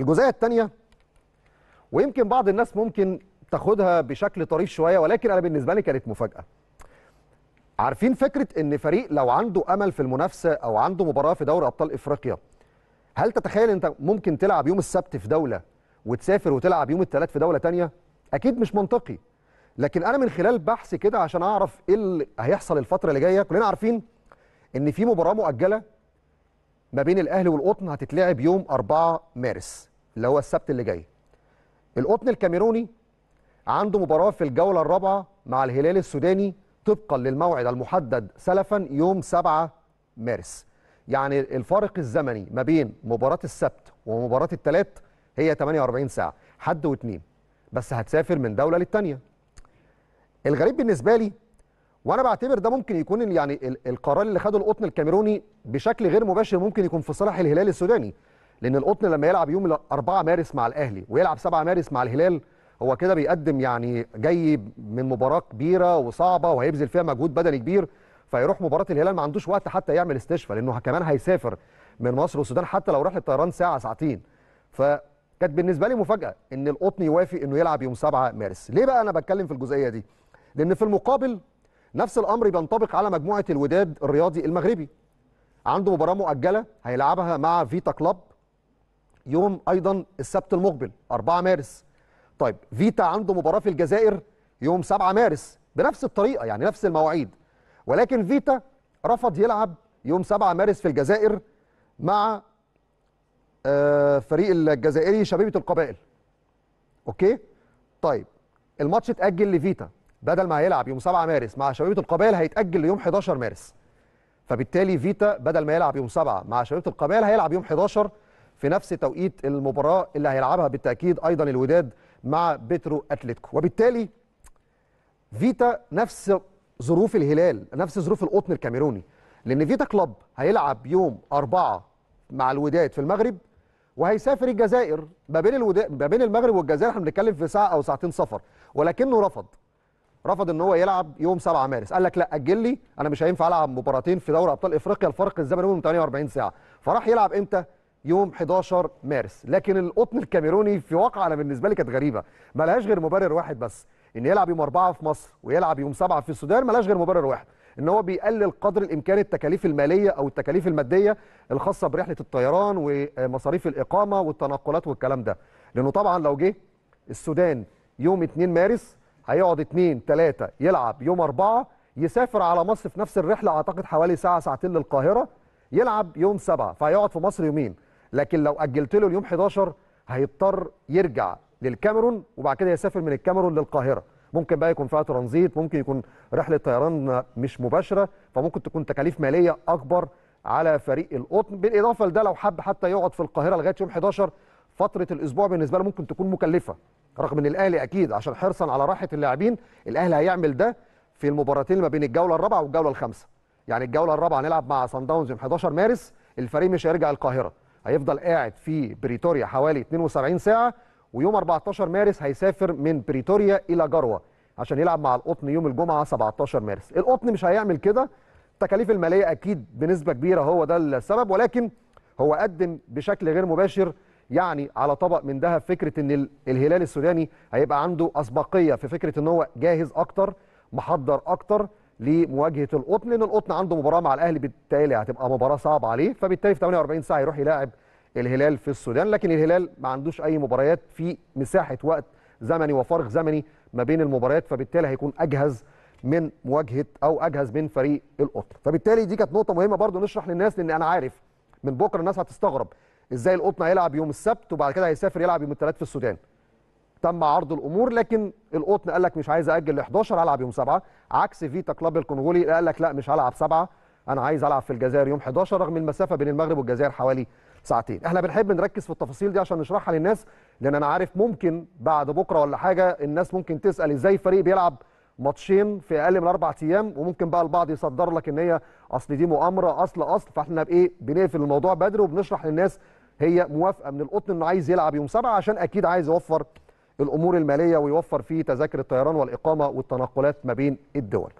الجزئيه الثانيه ويمكن بعض الناس ممكن تاخدها بشكل طريف شويه ولكن انا بالنسبه لي كانت مفاجاه عارفين فكره ان فريق لو عنده امل في المنافسه او عنده مباراه في دوري ابطال افريقيا هل تتخيل انت ممكن تلعب يوم السبت في دوله وتسافر وتلعب يوم الثلاث في دوله تانية اكيد مش منطقي لكن انا من خلال بحث كده عشان اعرف ايه اللي هيحصل الفتره اللي جايه كلنا عارفين ان في مباراه مؤجله ما بين الاهلي والقطن هتتلعب يوم 4 مارس اللي هو السبت اللي جاي القطن الكاميروني عنده مباراه في الجوله الرابعه مع الهلال السوداني طبقا للموعد المحدد سلفا يوم 7 مارس يعني الفارق الزمني ما بين مباراه السبت ومباراه الثلاث هي 48 ساعه حد واثنين بس هتسافر من دوله للتانيه الغريب بالنسبه لي وانا بعتبر ده ممكن يكون يعني القرار اللي خده القطن الكاميروني بشكل غير مباشر ممكن يكون في صالح الهلال السوداني لان القطن لما يلعب يوم 4 مارس مع الاهلي ويلعب 7 مارس مع الهلال هو كده بيقدم يعني جاي من مباراه كبيره وصعبه وهيبذل فيها مجهود بدني كبير فيروح مباراه الهلال ما عندوش وقت حتى يعمل استشفاء لانه كمان هيسافر من مصر والسودان حتى لو راح للطيران ساعه ساعتين فكانت بالنسبه لي مفاجاه ان القطن يوافق انه يلعب يوم 7 مارس ليه بقى انا بتكلم في الجزئيه دي لان في المقابل نفس الامر بينطبق على مجموعه الوداد الرياضي المغربي عنده مباراه مؤجله هيلعبها مع فيتا كلوب يوم ايضا السبت المقبل 4 مارس طيب فيتا عنده مباراه في الجزائر يوم 7 مارس بنفس الطريقه يعني نفس المواعيد ولكن فيتا رفض يلعب يوم 7 مارس في الجزائر مع آه، فريق الجزائري شبيبه القبائل اوكي طيب الماتش اتاجل لفيتا بدل ما هيلعب يوم 7 مارس مع شبيبه القبائل هيتاجل ليوم 11 مارس فبالتالي فيتا بدل ما يلعب يوم 7 مع شبيبه القبائل هيلعب يوم 11 في نفس توقيت المباراه اللي هيلعبها بالتاكيد ايضا الوداد مع بيترو اتلتيكو وبالتالي فيتا نفس ظروف الهلال نفس ظروف القطن الكاميروني لان فيتا كلوب هيلعب يوم أربعة مع الوداد في المغرب وهيسافر الجزائر ما بين الوداد ما بين المغرب والجزائر احنا بنتكلم في ساعه او ساعتين سفر ولكنه رفض رفض ان هو يلعب يوم 7 مارس قال لك لا اجل لي انا مش هينفع العب مباراتين في دوري ابطال افريقيا الفرق الزمني بينهم 48 ساعه فراح يلعب امتى يوم 11 مارس لكن القطن الكاميروني في واقع انا بالنسبه لي كانت غريبه ملهاش غير مبرر واحد بس ان يلعب يوم 4 في مصر ويلعب يوم 7 في السودان ملهاش غير مبرر واحد ان هو بيقلل قدر الامكان التكاليف الماليه او التكاليف الماديه الخاصه برحله الطيران ومصاريف الاقامه والتنقلات والكلام ده لانه طبعا لو جه السودان يوم 2 مارس هيقعد 2 3 يلعب يوم 4 يسافر على مصر في نفس الرحله اعتقد حوالي ساعه ساعتين للقاهره يلعب يوم 7 فهيقعد في مصر يومين لكن لو اجلت له اليوم 11 هيضطر يرجع للكاميرون وبعد كده يسافر من الكاميرون للقاهره ممكن بقى يكون فيها ترانزيت ممكن يكون رحله طيران مش مباشره فممكن تكون تكاليف ماليه اكبر على فريق القطن بالاضافه لده لو حب حتى يقعد في القاهره لغايه يوم 11 فتره الاسبوع بالنسبه له ممكن تكون مكلفه رغم ان الاهلي اكيد عشان حرصا على راحه اللاعبين الاهلي هيعمل ده في المباراتين ما بين الجوله الرابعه والجوله الخامسه يعني الجوله الرابعه هنلعب مع سان داونز يوم 11 مارس الفريق مش هيرجع القاهره هيفضل قاعد في بريتوريا حوالي 72 ساعه ويوم 14 مارس هيسافر من بريتوريا الى جروة عشان يلعب مع القطن يوم الجمعه 17 مارس القطن مش هيعمل كده التكاليف الماليه اكيد بنسبه كبيره هو ده السبب ولكن هو قدم بشكل غير مباشر يعني على طبق من ذهب فكره ان الهلال السوداني هيبقى عنده اسبقيه في فكره ان هو جاهز اكتر محضر اكتر لمواجهه القطن لان القطن عنده مباراه مع الاهلي بالتالي هتبقى مباراه صعبه عليه فبالتالي في 48 ساعه يروح يلاعب الهلال في السودان لكن الهلال ما عندوش اي مباريات في مساحه وقت زمني وفارق زمني ما بين المباريات فبالتالي هيكون اجهز من مواجهه او اجهز من فريق القطن فبالتالي دي كانت نقطه مهمه برضو نشرح للناس لان انا عارف من بكره الناس هتستغرب ازاي القطن هيلعب يوم السبت وبعد كده هيسافر يلعب يوم الثلاث في السودان تم عرض الامور لكن القطن قال لك مش عايز اجل ل 11 العب يوم 7 عكس فيتا كلاب الكونغولي قال لك لا مش هلعب 7 انا عايز العب في الجزائر يوم 11 رغم المسافه بين المغرب والجزائر حوالي ساعتين احنا بنحب نركز في التفاصيل دي عشان نشرحها للناس لان انا عارف ممكن بعد بكره ولا حاجه الناس ممكن تسال ازاي فريق بيلعب ماتشين في اقل من اربع ايام وممكن بقى البعض يصدر لك ان هي اصل دي مؤامره اصل اصل فاحنا بايه بنقفل الموضوع بدري وبنشرح للناس هي موافقه من القطن انه عايز يلعب يوم سبعه عشان اكيد عايز يوفر الامور الماليه ويوفر فيه تذاكر الطيران والاقامه والتنقلات ما بين الدول